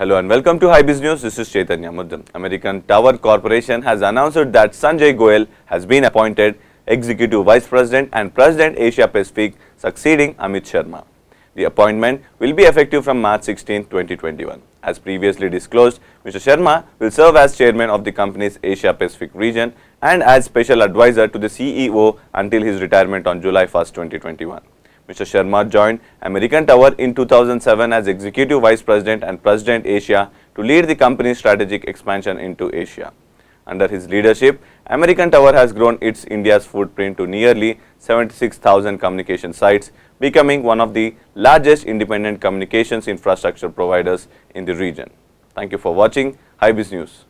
Hello and welcome to Business News. This is Chaitanya Muddam. American Tower Corporation has announced that Sanjay Goel has been appointed Executive Vice President and President Asia Pacific, succeeding Amit Sharma. The appointment will be effective from March 16, 2021. As previously disclosed, Mr. Sharma will serve as Chairman of the company's Asia Pacific region and as Special Advisor to the CEO until his retirement on July 1, 2021. Mr. Sharma joined American Tower in 2007 as Executive Vice President and President Asia to lead the company's strategic expansion into Asia. Under his leadership, American Tower has grown its India's footprint to nearly 76,000 communication sites, becoming one of the largest independent communications infrastructure providers in the region. Thank you for watching. HiBiz News.